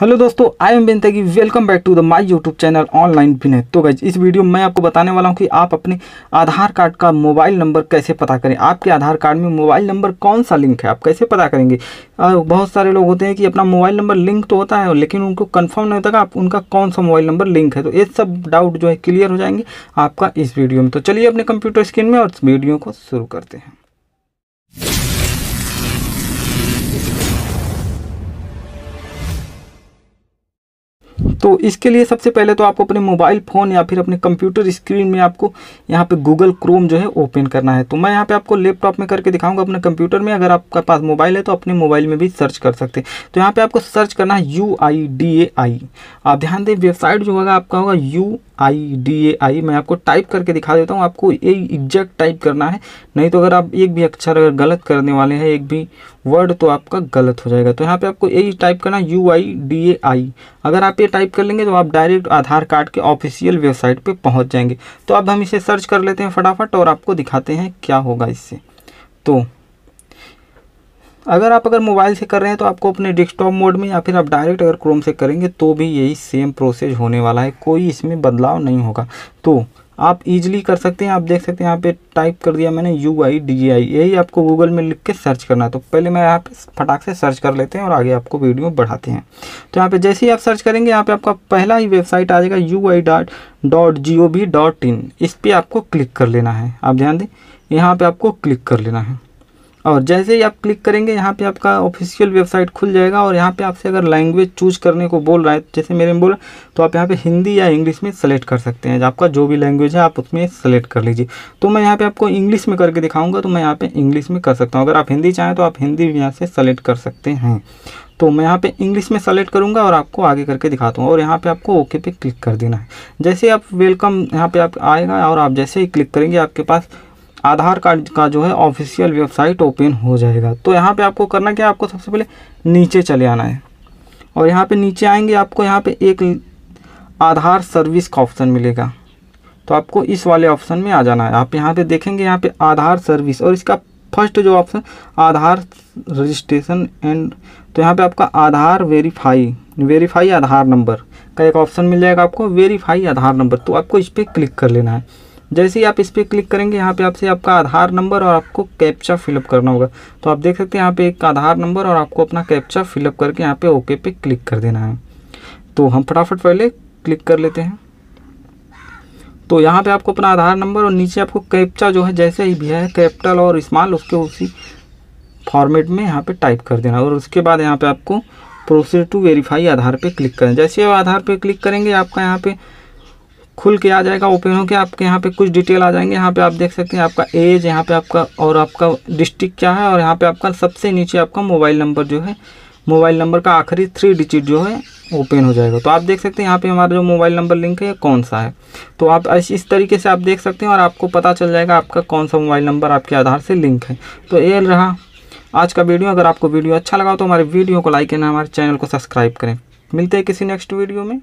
hello दोस्तों I am बिन welcome back to the my YouTube channel online Binay तो guys इस वीडियो में मैं आपको बताने वाला हूं कि आप अपने आधार कार्ड का मोबाइल नंबर कैसे पता करें आपके आधार कार्ड में मोबाइल नंबर कौन सा लिंक है आप कैसे पता करेंगे बहुत सारे लोग होते हैं कि अपना मोबाइल नंबर लिंक तो होता है लेकिन उनको कन्फर्म नहीं होता आप उनका कौन सा मोबाइल नंबर लिंक है तो ये सब डाउट जो है क्लियर हो जाएंगे आपका इस वीडियो में तो चलिए अपने कंप्यूटर स्क्रीन में और वीडियो को शुरू करते हैं तो इसके लिए सबसे पहले तो आपको अपने मोबाइल फ़ोन या फिर अपने कंप्यूटर स्क्रीन में आपको यहाँ पे गूगल क्रोम जो है ओपन करना है तो मैं यहाँ पे आपको लैपटॉप में करके दिखाऊंगा अपने कंप्यूटर में अगर आपके पास मोबाइल है तो अपने मोबाइल में भी सर्च कर सकते हैं तो यहाँ पर आपको सर्च करना है यू आई डी ए आई आप ध्यान दें वेबसाइट जो होगा आपका होगा यू आई डी ए आई मैं आपको टाइप करके दिखा देता हूँ आपको ये एग्जैक्ट टाइप करना है नहीं तो अगर आप एक भी अक्षर अगर गलत करने वाले हैं एक भी वर्ड तो आपका गलत हो जाएगा तो यहाँ पे आपको यही टाइप करना यू आई डी ए आई अगर आप ये टाइप कर लेंगे तो आप डायरेक्ट आधार कार्ड के ऑफिशियल वेबसाइट पर पहुँच जाएंगे तो अब हम इसे सर्च कर लेते हैं फटाफट और आपको दिखाते हैं क्या होगा इससे तो अगर आप अगर मोबाइल से कर रहे हैं तो आपको अपने डेस्कटॉप मोड में या फिर आप डायरेक्ट अगर क्रोम से करेंगे तो भी यही सेम प्रोसेस होने वाला है कोई इसमें बदलाव नहीं होगा तो आप इजीली कर सकते हैं आप देख सकते हैं यहाँ पे टाइप कर दिया मैंने यू आई डी आई यही आपको गूगल में लिख के सर्च करना है तो पहले मैं यहाँ पे फटाक से सर्च कर लेते हैं और आगे आपको वीडियो बढ़ाते हैं तो यहाँ पे जैसे ही आप सर्च करेंगे यहाँ पे आपका पहला ही वेबसाइट आ जाएगा U I dot dot G O V dot in इस पर आपको क्लिक कर लेना है आप ध्यान दें यहाँ पर आपको क्लिक कर लेना है और जैसे ही आप क्लिक करेंगे यहाँ पे आपका ऑफिशियल वेबसाइट खुल जाएगा और यहाँ पे आपसे अगर लैंग्वेज चूज करने को बोल रहा है जैसे मेरे में बोल है तो आप यहाँ पे हिंदी या इंग्लिश में सेलेक्ट कर सकते हैं आपका जो भी लैंग्वेज है आप उसमें सेलेक्ट कर लीजिए तो मैं यहाँ पर आपको इंग्लिश में करके दिखाऊँगा तो मैं यहाँ पे इंग्लिश में कर सकता हूँ अगर आप हिंदी चाहें तो आप हिंदी भी यहाँ से सेलेक्ट कर सकते हैं तो मैं यहाँ पे इंग्लिश में सेलेक्ट करूँगा और आपको आगे करके दिखाता हूँ और यहाँ पे आपको ओके पे क्लिक कर देना है जैसे आप वेलकम यहाँ पे आप आएगा और आप जैसे ही क्लिक करेंगे आपके पास आधार कार्ड का जो है ऑफिशियल वेबसाइट ओपन हो जाएगा तो यहाँ पे आपको करना क्या आपको सबसे पहले नीचे चले आना है और यहाँ पे नीचे आएंगे आपको यहाँ पे एक आधार सर्विस का ऑप्शन मिलेगा तो आपको इस वाले ऑप्शन में आ जाना है आप यहाँ पे देखेंगे यहाँ पे आधार सर्विस और इसका फर्स्ट जो ऑप्शन आधार रजिस्ट्रेशन एंड तो यहाँ पे आपका Aadhaar verify verify Aadhaar number का एक ऑप्शन मिल जाएगा आपको वेरीफाई आधार नंबर तो आपको इस पर क्लिक कर लेना है जैसे ही आप इस पर क्लिक करेंगे यहाँ पे आपसे आपका आधार नंबर और आपको कैप्चा फिलअप करना होगा तो आप देख सकते हैं यहाँ पे एक आधार नंबर और आपको अपना कैप्चा फिलअप करके यहाँ पे ओके पे क्लिक कर देना है तो हम फटाफट पहले क्लिक कर लेते हैं तो यहाँ पे आपको अपना आधार नंबर और नीचे आपको कैप्चा जो है जैसे ही भी है कैपिटल और स्मॉल उसके उसी फॉर्मेट में यहाँ पे टाइप कर देना और उसके बाद यहाँ पे आपको प्रोसेस टू वेरीफाई आधार पे क्लिक करें जैसे आप आधार पे क्लिक करेंगे आपका यहाँ पे खुल के आ जाएगा ओपन हो के आपके यहाँ पे कुछ डिटेल आ जाएंगे यहाँ पे आप देख सकते हैं आपका एज यहाँ पे आपका और आपका डिस्ट्रिक्ट क्या है और यहाँ पे आपका सबसे नीचे आपका मोबाइल नंबर जो है मोबाइल नंबर का आखिरी थ्री डिजिट जो है ओपन हो जाएगा तो आप देख सकते हैं यहाँ पे हमारा जो मोबाइल नंबर लिंक है कौन सा है तो आप इस तरीके से आप देख सकते हैं और आपको पता चल जाएगा आपका कौन सा मोबाइल नंबर आपके आधार से लिंक है तो ये रहा आज का वीडियो अगर आपको वीडियो अच्छा लगा तो हमारे वीडियो को लाइक करना हमारे चैनल को सब्सक्राइब करें मिलते हैं किसी नेक्स्ट वीडियो में